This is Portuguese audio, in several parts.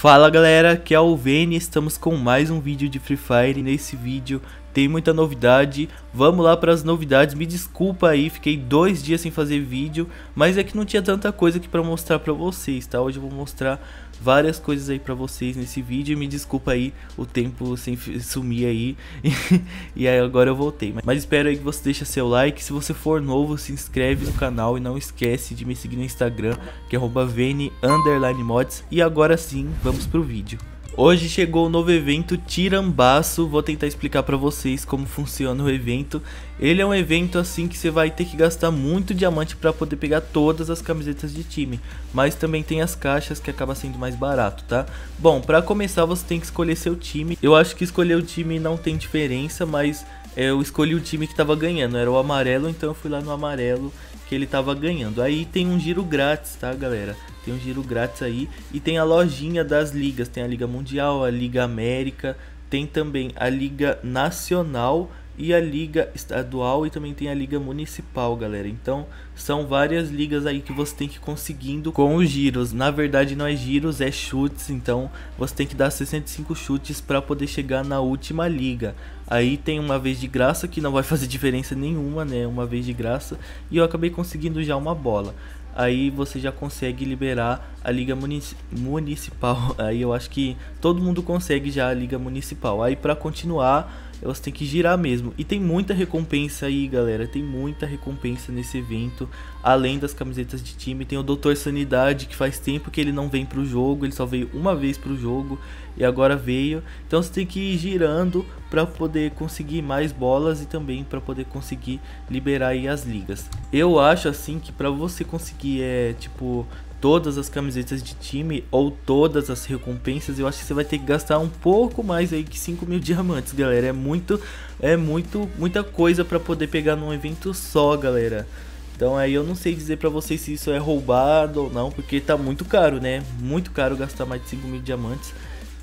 Fala galera, que é o Vene, estamos com mais um vídeo de Free Fire. Nesse vídeo tem muita novidade, vamos lá para as novidades. Me desculpa aí, fiquei dois dias sem fazer vídeo, mas é que não tinha tanta coisa aqui para mostrar para vocês, tá? Hoje eu vou mostrar várias coisas aí para vocês nesse vídeo. Me desculpa aí o tempo sem sumir aí. e aí agora eu voltei. Mas espero aí que você deixe seu like. Se você for novo, se inscreve no canal e não esquece de me seguir no Instagram, que é @vene_mods. E agora sim, vamos pro vídeo. Hoje chegou o novo evento Tirambaço, vou tentar explicar para vocês como funciona o evento. Ele é um evento assim que você vai ter que gastar muito diamante para poder pegar todas as camisetas de time, mas também tem as caixas que acaba sendo mais barato, tá? Bom, para começar você tem que escolher seu time. Eu acho que escolher o time não tem diferença, mas é, eu escolhi o time que tava ganhando, era o amarelo, então eu fui lá no amarelo que ele estava ganhando. Aí tem um giro grátis, tá, galera? Tem um giro grátis aí e tem a lojinha das ligas, tem a Liga Mundial, a Liga América, tem também a Liga Nacional e a liga estadual e também tem a liga municipal, galera. Então, são várias ligas aí que você tem que ir conseguindo com os giros. Na verdade, não é giros, é chutes, então você tem que dar 65 chutes para poder chegar na última liga. Aí tem uma vez de graça que não vai fazer diferença nenhuma, né? Uma vez de graça e eu acabei conseguindo já uma bola aí você já consegue liberar a liga munici municipal. Aí eu acho que todo mundo consegue já a liga municipal. Aí para continuar elas têm que girar mesmo. E tem muita recompensa aí, galera. Tem muita recompensa nesse evento. Além das camisetas de time, tem o Doutor Sanidade, que faz tempo que ele não vem pro jogo. Ele só veio uma vez pro jogo e agora veio. Então você tem que ir girando para poder conseguir mais bolas e também para poder conseguir liberar aí as ligas. Eu acho assim que para você conseguir é tipo todas as camisetas de time ou todas as recompensas, eu acho que você vai ter que gastar um pouco mais aí que 5 mil diamantes, galera. É muito, é muito, muita coisa para poder pegar num evento só, galera. Então aí eu não sei dizer para vocês se isso é roubado ou não, porque tá muito caro, né? Muito caro gastar mais de 5 mil diamantes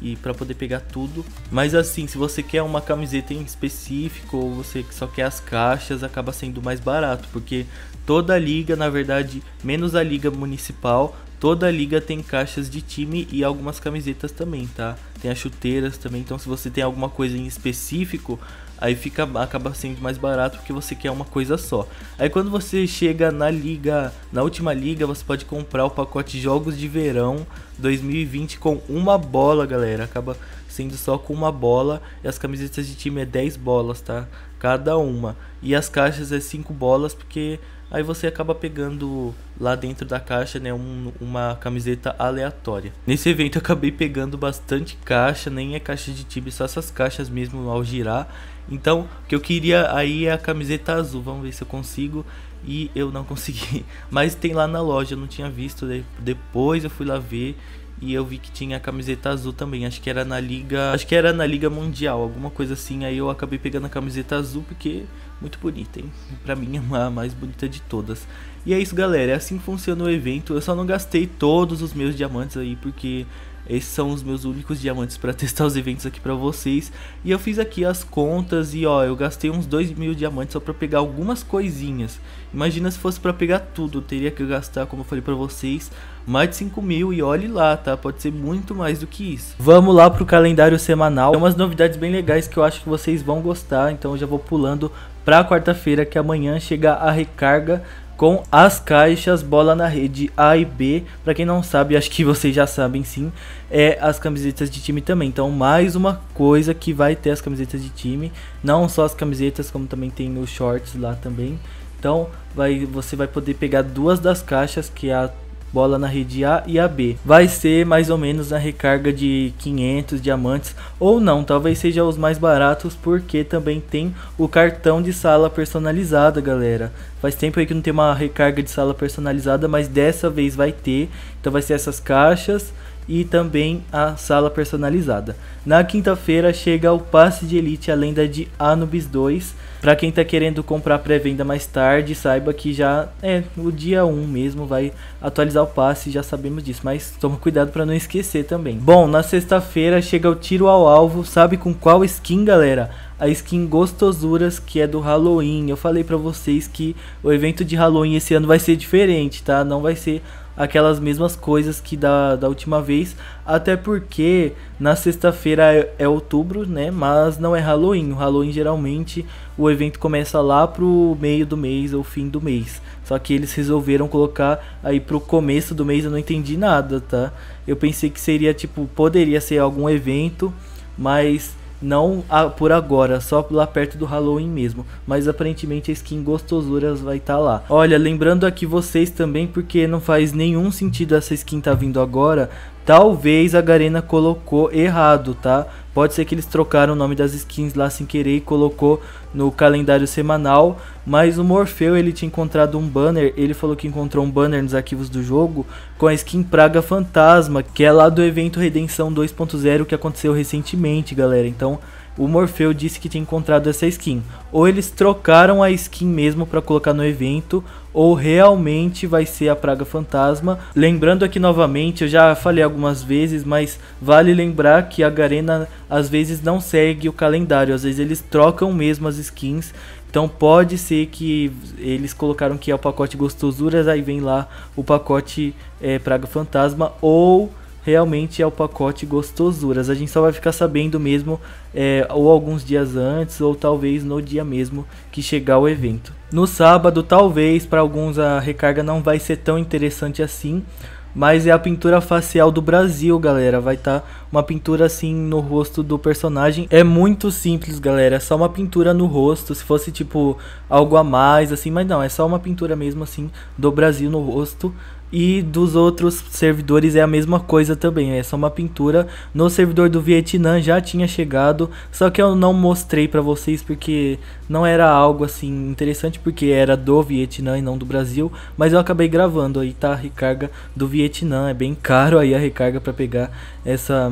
e para poder pegar tudo. Mas assim, se você quer uma camiseta em específico ou você só quer as caixas, acaba sendo mais barato, porque toda a liga, na verdade, menos a liga municipal, toda a liga tem caixas de time e algumas camisetas também, tá? Tem as chuteiras também, então se você tem alguma coisa em específico, aí fica acaba sendo mais barato porque você quer uma coisa só. Aí quando você chega na liga, na última liga, você pode comprar o pacote Jogos de Verão 2020 com uma bola, galera. Acaba sendo só com uma bola e as camisetas de time é 10 bolas, tá? Cada uma. E as caixas é 5 bolas porque Aí você acaba pegando lá dentro da caixa, né, um, uma camiseta aleatória. Nesse evento eu acabei pegando bastante caixa, nem é caixa de tibi, só essas caixas mesmo ao girar. Então, o que eu queria aí é a camiseta azul, vamos ver se eu consigo. E eu não consegui, mas tem lá na loja, eu não tinha visto, depois eu fui lá ver e eu vi que tinha a camiseta azul também. Acho que era na liga, acho que era na liga mundial, alguma coisa assim. Aí eu acabei pegando a camiseta azul porque muito bonita, hein? Pra mim é a mais bonita de todas. E é isso, galera. É assim que funciona o evento. Eu só não gastei todos os meus diamantes aí porque esses são os meus únicos diamantes para testar os eventos aqui para vocês. E eu fiz aqui as contas e ó, eu gastei uns 2 mil diamantes só para pegar algumas coisinhas. Imagina se fosse para pegar tudo, teria que gastar, como eu falei para vocês, mais de 5 mil e olhe lá, tá? Pode ser muito mais do que isso. Vamos lá pro calendário semanal. Tem umas novidades bem legais que eu acho que vocês vão gostar, então eu já vou pulando para quarta-feira que amanhã chega a recarga com as caixas bola na rede A e B. Para quem não sabe, acho que vocês já sabem sim, é as camisetas de time também. Então, mais uma coisa que vai ter as camisetas de time, não só as camisetas, como também tem os shorts lá também. Então, vai, você vai poder pegar duas das caixas, que é a bola na rede A e a B. Vai ser mais ou menos a recarga de 500 diamantes ou não, talvez seja os mais baratos porque também tem o cartão de sala personalizada, galera. Faz tempo aí que não tem uma recarga de sala personalizada, mas dessa vez vai ter. Então vai ser essas caixas e também a sala personalizada. Na quinta-feira chega o passe de elite, a lenda de Anubis 2. Para quem está querendo comprar pré-venda mais tarde, saiba que já é o dia 1 mesmo, vai atualizar o passe, já sabemos disso, mas toma cuidado para não esquecer também. Bom, na sexta-feira chega o tiro ao alvo, sabe com qual skin, galera? a skin Gostosuras, que é do Halloween. Eu falei para vocês que o evento de Halloween esse ano vai ser diferente, tá? Não vai ser aquelas mesmas coisas que da, da última vez, até porque na sexta-feira é, é, outubro, né? Mas não é Halloween. O Halloween geralmente o evento começa lá pro meio do mês ou fim do mês. Só que eles resolveram colocar aí pro começo do mês, eu não entendi nada, tá? Eu pensei que seria tipo, poderia ser algum evento, mas não a, por agora, só lá perto do Halloween mesmo. Mas aparentemente a skin gostosuras vai estar tá lá. Olha, lembrando aqui vocês também, porque não faz nenhum sentido essa skin tá vindo agora. Talvez a Garena colocou errado, tá? Pode ser que eles trocaram o nome das skins lá sem querer e colocou no calendário semanal, mas o Morfeu ele tinha encontrado um banner, ele falou que encontrou um banner nos arquivos do jogo com a skin Praga Fantasma, que é lá do evento Redenção 2.0 que aconteceu recentemente, galera. Então, o Morfeu disse que tinha encontrado essa skin. Ou eles trocaram a skin mesmo para colocar no evento, ou realmente vai ser a praga fantasma. Lembrando aqui novamente, eu já falei algumas vezes, mas vale lembrar que a Garena às vezes não segue o calendário, às vezes eles trocam mesmo as skins. Então pode ser que eles colocaram que é o pacote gostosuras, aí vem lá o pacote é, praga fantasma ou realmente é o pacote gostosuras. A gente só vai ficar sabendo mesmo é, ou alguns dias antes ou talvez no dia mesmo que chegar o evento. No sábado, talvez para alguns a recarga não vai ser tão interessante assim, mas é a pintura facial do Brasil, galera. Vai estar tá uma pintura assim no rosto do personagem. É muito simples, galera. É só uma pintura no rosto. Se fosse tipo algo a mais, assim, mas não, é só uma pintura mesmo assim do Brasil no rosto. E dos outros servidores é a mesma coisa também, é só uma pintura. No servidor do Vietnã já tinha chegado, só que eu não mostrei para vocês porque não era algo assim interessante, porque era do Vietnã e não do Brasil. Mas eu acabei gravando, aí tá a recarga do Vietnã, é bem caro aí a recarga para pegar essa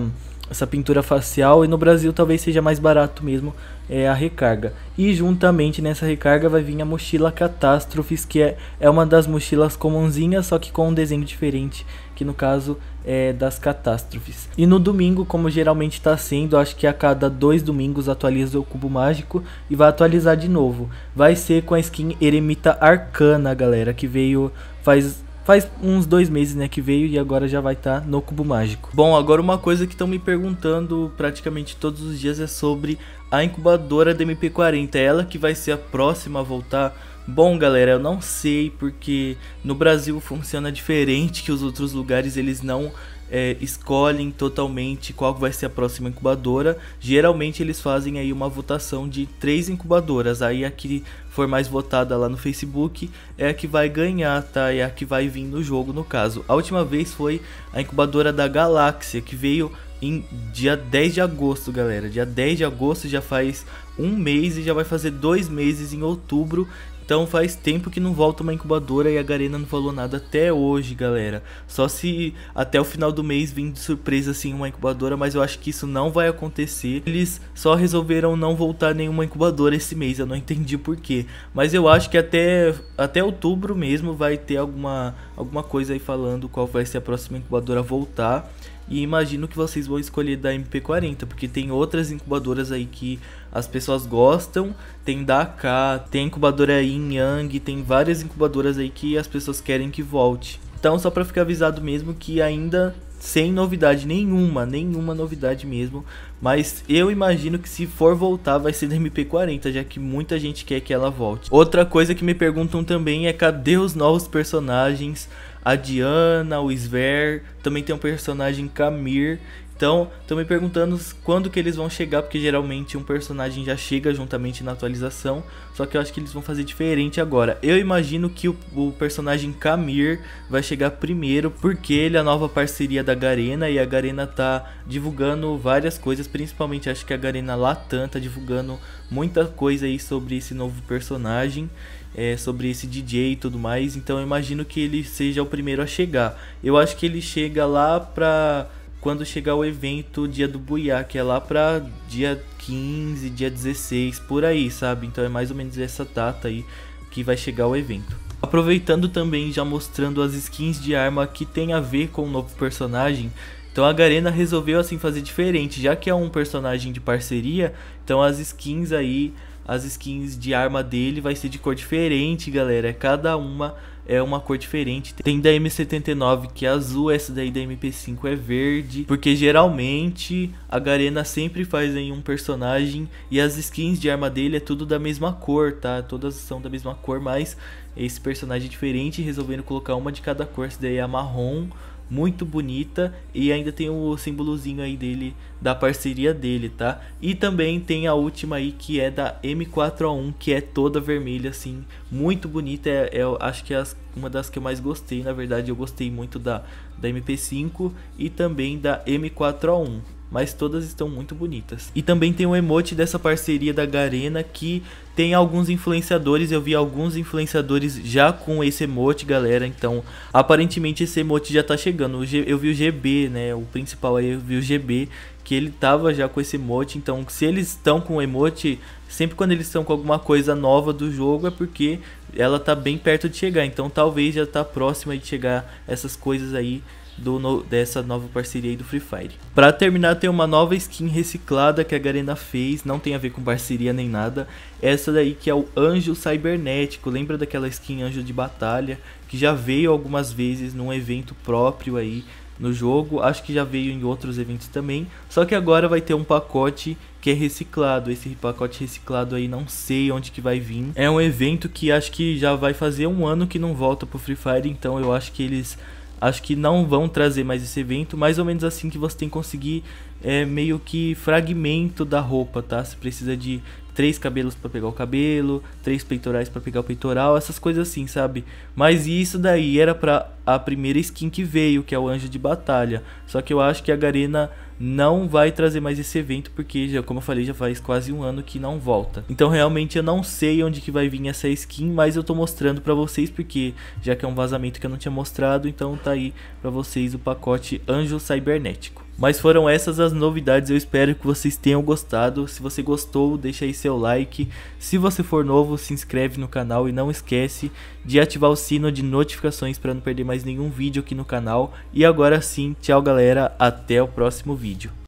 essa pintura facial e no Brasil talvez seja mais barato mesmo é, a recarga. E juntamente nessa recarga vai vir a mochila Catástrofes, que é, é uma das mochilas comunzinhas, só que com um desenho diferente, que no caso é das catástrofes. E no domingo, como geralmente está sendo, acho que a cada dois domingos atualiza o Cubo Mágico e vai atualizar de novo. Vai ser com a skin Eremita Arcana, galera, que veio faz Faz uns dois meses, né, que veio e agora já vai estar tá no Cubo Mágico. Bom, agora uma coisa que estão me perguntando praticamente todos os dias é sobre a incubadora da MP40. É ela que vai ser a próxima a voltar? Bom, galera, eu não sei porque no Brasil funciona diferente que os outros lugares, eles não é, escolhem totalmente qual vai ser a próxima incubadora. Geralmente eles fazem aí uma votação de três incubadoras. Aí a que for mais votada lá no Facebook é a que vai ganhar, tá? É a que vai vir no jogo no caso. A última vez foi a incubadora da Galáxia, que veio em dia 10 de agosto, galera. Dia 10 de agosto já faz um mês e já vai fazer dois meses em outubro então faz tempo que não volta uma incubadora e a Garena não falou nada até hoje, galera. Só se até o final do mês vir de surpresa assim uma incubadora, mas eu acho que isso não vai acontecer. Eles só resolveram não voltar nenhuma incubadora esse mês, eu não entendi porquê. Mas eu acho que até, até outubro mesmo vai ter alguma, alguma coisa aí falando qual vai ser a próxima incubadora a voltar. E imagino que vocês vão escolher da MP40, porque tem outras incubadoras aí que as pessoas gostam. Tem da AK, tem incubadora Yin Yang, tem várias incubadoras aí que as pessoas querem que volte. Então, só para ficar avisado mesmo que ainda sem novidade nenhuma, nenhuma novidade mesmo. Mas eu imagino que se for voltar vai ser da MP40, já que muita gente quer que ela volte. Outra coisa que me perguntam também é cadê os novos personagens? a Diana, o Sver, também tem um personagem Camir. Então, estão me perguntando quando que eles vão chegar, porque geralmente um personagem já chega juntamente na atualização, só que eu acho que eles vão fazer diferente agora. Eu imagino que o, o personagem Camir vai chegar primeiro, porque ele é a nova parceria da Garena, e a Garena tá divulgando várias coisas, principalmente acho que a Garena Latam tá divulgando muita coisa aí sobre esse novo personagem é, sobre esse DJ e tudo mais. Então eu imagino que ele seja o primeiro a chegar. Eu acho que ele chega lá pra. Quando chegar o evento Dia do Buiá, que é lá pra dia 15, dia 16, por aí, sabe? Então é mais ou menos essa data aí que vai chegar o evento. Aproveitando também já mostrando as skins de arma que tem a ver com o novo personagem, então a Garena resolveu assim fazer diferente, já que é um personagem de parceria, então as skins aí as skins de arma dele vai ser de cor diferente, galera. Cada uma é uma cor diferente. Tem da M79 que é azul, essa daí da MP5 é verde, porque geralmente a Garena sempre faz em um personagem e as skins de arma dele é tudo da mesma cor, tá? Todas são da mesma cor, mas esse personagem é diferente, resolvendo colocar uma de cada cor, essa daí é marrom muito bonita e ainda tem o símbolozinho aí dele da parceria dele, tá? E também tem a última aí que é da M4A1, que é toda vermelha assim, muito bonita, é, é acho que é as, uma das que eu mais gostei, na verdade eu gostei muito da da MP5 e também da M4A1 mas todas estão muito bonitas. E também tem um emote dessa parceria da Garena que tem alguns influenciadores, eu vi alguns influenciadores já com esse emote, galera, então aparentemente esse emote já tá chegando. Eu vi o GB, né, o principal aí, eu vi o GB, que ele tava já com esse emote, então se eles estão com o emote, sempre quando eles estão com alguma coisa nova do jogo é porque ela tá bem perto de chegar, então talvez já tá próxima de chegar essas coisas aí do, no, dessa nova parceria aí do Free Fire. Para terminar, tem uma nova skin reciclada que a Garena fez, não tem a ver com parceria nem nada. Essa daí que é o Anjo Cybernético, lembra daquela skin Anjo de Batalha, que já veio algumas vezes num evento próprio aí no jogo, acho que já veio em outros eventos também, só que agora vai ter um pacote que é reciclado. Esse pacote reciclado aí não sei onde que vai vir. É um evento que acho que já vai fazer um ano que não volta pro Free Fire, então eu acho que eles acho que não vão trazer mais esse evento, mais ou menos assim que você tem que conseguir é, meio que fragmento da roupa, tá? Você precisa de três cabelos para pegar o cabelo, três peitorais para pegar o peitoral, essas coisas assim, sabe? Mas isso daí era para a primeira skin que veio, que é o Anjo de Batalha. Só que eu acho que a Garena não vai trazer mais esse evento, porque já, como eu falei, já faz quase um ano que não volta. Então realmente eu não sei onde que vai vir essa skin, mas eu tô mostrando pra vocês, porque já que é um vazamento que eu não tinha mostrado, então tá aí pra vocês o pacote Anjo Cybernético. Mas foram essas as novidades, eu espero que vocês tenham gostado. Se você gostou, deixa aí seu like. Se você for novo, se inscreve no canal e não esquece de ativar o sino de notificações para não perder mais nenhum vídeo aqui no canal. E agora sim, tchau galera, até o próximo vídeo.